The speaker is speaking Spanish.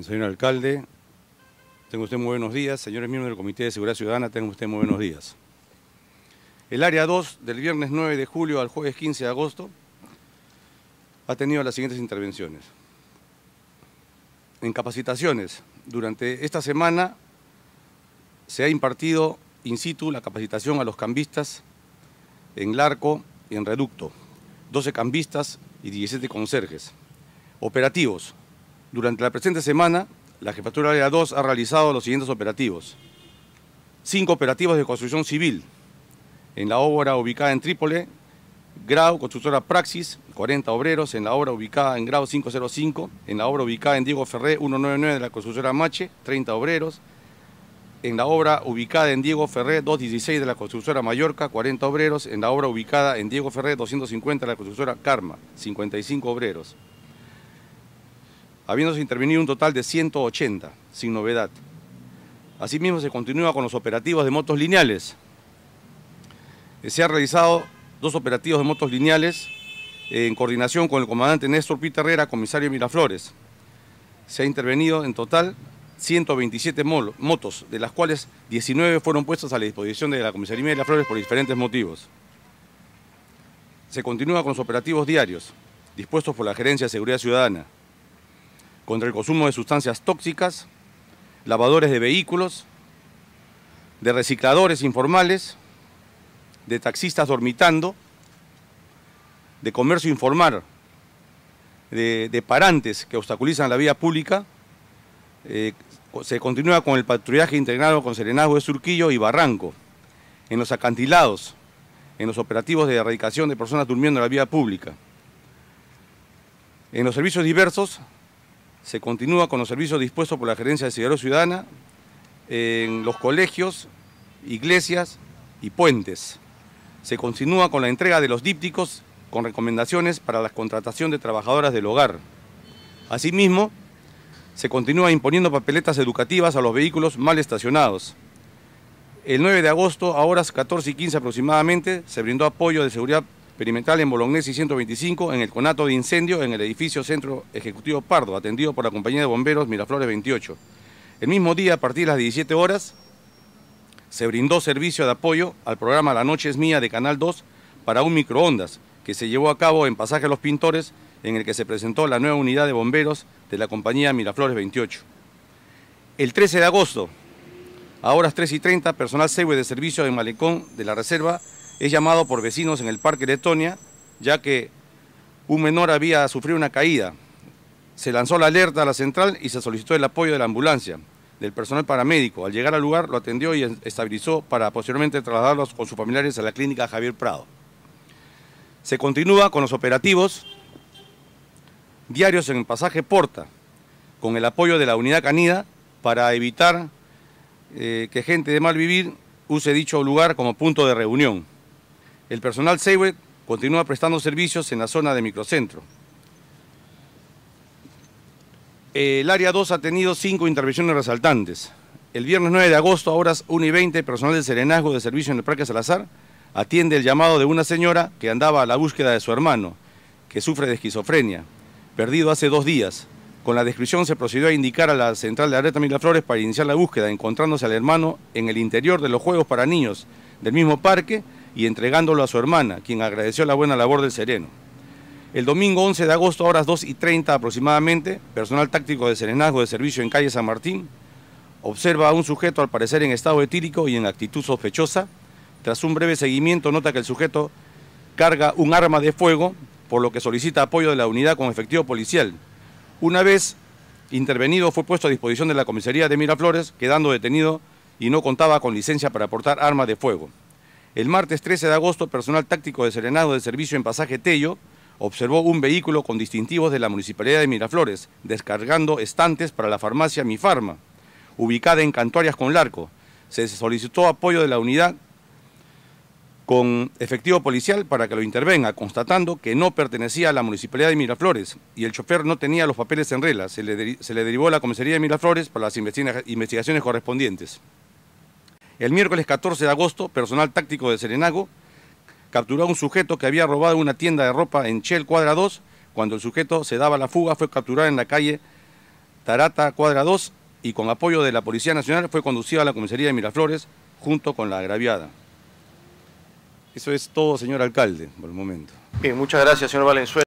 Señor alcalde, tengo usted muy buenos días. Señores miembros del Comité de Seguridad Ciudadana, tengo usted muy buenos días. El área 2, del viernes 9 de julio al jueves 15 de agosto, ha tenido las siguientes intervenciones. En capacitaciones, durante esta semana se ha impartido in situ la capacitación a los cambistas en Larco y en Reducto, 12 cambistas y 17 conserjes. Operativos, durante la presente semana, la Jefatura Área 2 ha realizado los siguientes operativos. Cinco operativos de construcción civil en la obra ubicada en Trípoli, Grau, constructora Praxis, 40 obreros, en la obra ubicada en Grau 505, en la obra ubicada en Diego Ferré 199 de la constructora Mache, 30 obreros, en la obra ubicada en Diego Ferré 216 de la constructora Mallorca, 40 obreros, en la obra ubicada en Diego Ferré 250 de la constructora Karma, 55 obreros habiéndose intervenido un total de 180, sin novedad. Asimismo, se continúa con los operativos de motos lineales. Eh, se han realizado dos operativos de motos lineales eh, en coordinación con el comandante Néstor Herrera, comisario Miraflores. Se ha intervenido en total 127 motos, de las cuales 19 fueron puestas a la disposición de la comisaría Miraflores por diferentes motivos. Se continúa con los operativos diarios, dispuestos por la Gerencia de Seguridad Ciudadana contra el consumo de sustancias tóxicas, lavadores de vehículos, de recicladores informales, de taxistas dormitando, de comercio informal, de, parantes que obstaculizan la vía pública. Eh, se continúa con el patrullaje integrado con Serenazgo de Surquillo y Barranco, en los acantilados, en los operativos de erradicación de personas durmiendo en la vía pública. En los servicios diversos se continúa con los servicios dispuestos por la Gerencia de Seguridad Ciudadana en los colegios, iglesias y puentes. Se continúa con la entrega de los dípticos con recomendaciones para la contratación de trabajadoras del hogar. Asimismo, se continúa imponiendo papeletas educativas a los vehículos mal estacionados. El 9 de agosto, a horas 14 y 15 aproximadamente, se brindó apoyo de seguridad experimental en Bolognesi 125, en el conato de incendio en el edificio Centro Ejecutivo Pardo, atendido por la compañía de bomberos Miraflores 28. El mismo día, a partir de las 17 horas, se brindó servicio de apoyo al programa La Noche es Mía de Canal 2 para un microondas, que se llevó a cabo en Pasaje a los Pintores, en el que se presentó la nueva unidad de bomberos de la compañía Miraflores 28. El 13 de agosto, a horas 3 y 30, personal segue de servicio de Malecón de la Reserva es llamado por vecinos en el Parque Letonia, ya que un menor había sufrido una caída. Se lanzó la alerta a la central y se solicitó el apoyo de la ambulancia, del personal paramédico. Al llegar al lugar lo atendió y estabilizó para posteriormente trasladarlos con sus familiares a la clínica Javier Prado. Se continúa con los operativos diarios en el pasaje Porta, con el apoyo de la unidad canida, para evitar eh, que gente de mal vivir use dicho lugar como punto de reunión. El personal Seiwe continúa prestando servicios en la zona de microcentro. El área 2 ha tenido cinco intervenciones resaltantes. El viernes 9 de agosto, a horas 1 y 20, personal del Serenazgo de Servicio en el Parque Salazar atiende el llamado de una señora que andaba a la búsqueda de su hermano, que sufre de esquizofrenia, perdido hace dos días. Con la descripción se procedió a indicar a la central de Areta Miraflores para iniciar la búsqueda, encontrándose al hermano en el interior de los juegos para niños del mismo parque y entregándolo a su hermana, quien agradeció la buena labor del Sereno. El domingo 11 de agosto, a horas 2 y 30 aproximadamente, personal táctico de Serenazgo de Servicio en calle San Martín observa a un sujeto al parecer en estado etílico y en actitud sospechosa. Tras un breve seguimiento nota que el sujeto carga un arma de fuego, por lo que solicita apoyo de la unidad con efectivo policial. Una vez intervenido fue puesto a disposición de la comisaría de Miraflores, quedando detenido y no contaba con licencia para portar arma de fuego. El martes 13 de agosto, personal táctico de Serenado de Servicio en Pasaje Tello observó un vehículo con distintivos de la Municipalidad de Miraflores, descargando estantes para la farmacia Mi Farma, ubicada en Cantuarias con Larco. Se solicitó apoyo de la unidad con efectivo policial para que lo intervenga, constatando que no pertenecía a la Municipalidad de Miraflores y el chofer no tenía los papeles en regla. Se le, se le derivó a la Comisaría de Miraflores para las investigaciones correspondientes. El miércoles 14 de agosto, personal táctico de Serenago capturó a un sujeto que había robado una tienda de ropa en Chel Cuadra 2. Cuando el sujeto se daba la fuga, fue capturado en la calle Tarata Cuadra 2 y con apoyo de la Policía Nacional fue conducido a la comisaría de Miraflores junto con la agraviada. Eso es todo, señor alcalde, por el momento. Bien, muchas gracias, señor Valenzuela.